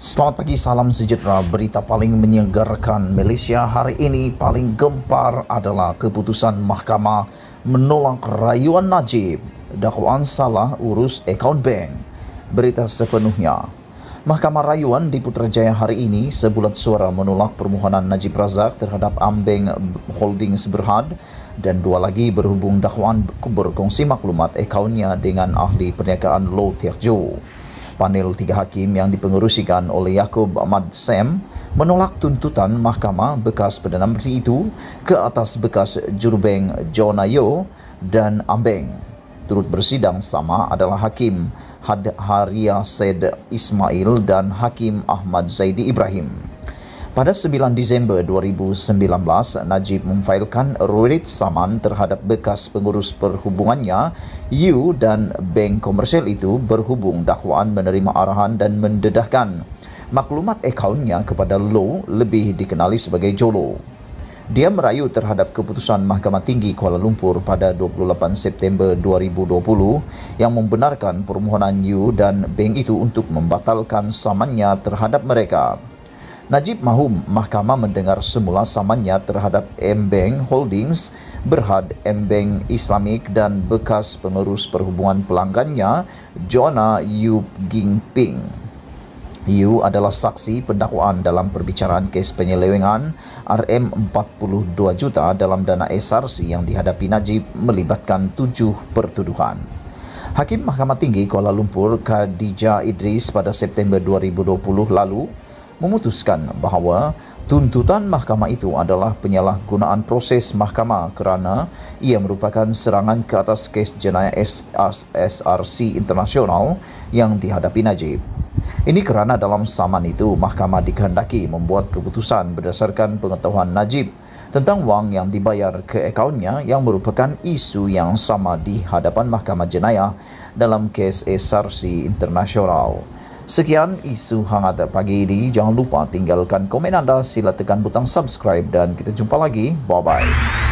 Selamat pagi, salam sejahtera. Berita paling menyegarkan Malaysia hari ini paling gempar adalah keputusan mahkamah menolak rayuan Najib dakwaan salah urus akaun bank. Berita sepenuhnya Mahkamah Rayuan di Putrajaya hari ini sebulat suara menolak permohonan Najib Razak terhadap Ambeng Holdings Berhad dan dua lagi berhubung dakwaan berkongsi maklumat akaunnya dengan ahli perniagaan Lo Tiak Jo. Panel tiga hakim yang dipengerusikan oleh Yakub Ahmad Sam menolak tuntutan mahkamah bekas Perdana Menteri itu ke atas bekas jurubeng Jonayo dan Ambeng. Turut bersidang sama adalah hakim Had Haria Said Ismail dan Hakim Ahmad Zaidi Ibrahim. Pada 9 Disember 2019, Najib memfailkan ruwet saman terhadap bekas pengurus perhubungannya, U dan bank komersial itu berhubung dakwaan menerima arahan dan mendedahkan maklumat akaunnya kepada Low lebih dikenali sebagai Jolo. Dia merayu terhadap keputusan Mahkamah Tinggi Kuala Lumpur pada 28 September 2020 yang membenarkan permohonan Yu dan bank itu untuk membatalkan samannya terhadap mereka. Najib Mahum, mahkamah mendengar semula samannya terhadap M-Bank Holdings berhad M-Bank Islamik dan bekas pengurus perhubungan pelanggannya, Jona Yu Ging Ping. Yu adalah saksi pendakwaan dalam perbicaraan kes penyelewengan RM42 juta dalam dana SRC yang dihadapi Najib melibatkan tujuh pertuduhan. Hakim Mahkamah Tinggi Kuala Lumpur Khadija Idris pada September 2020 lalu memutuskan bahawa tuntutan mahkamah itu adalah penyalahgunaan proses mahkamah kerana ia merupakan serangan ke atas kes jenayah SRC internasional yang dihadapi Najib. Ini kerana dalam saman itu mahkamah dikehendaki membuat keputusan berdasarkan pengetahuan Najib tentang wang yang dibayar ke akaunnya yang merupakan isu yang sama di hadapan mahkamah jenayah dalam kes SRC internasional. Sekian isu hangat pagi ini. Jangan lupa tinggalkan komen anda. Sila tekan butang subscribe dan kita jumpa lagi. Bye-bye.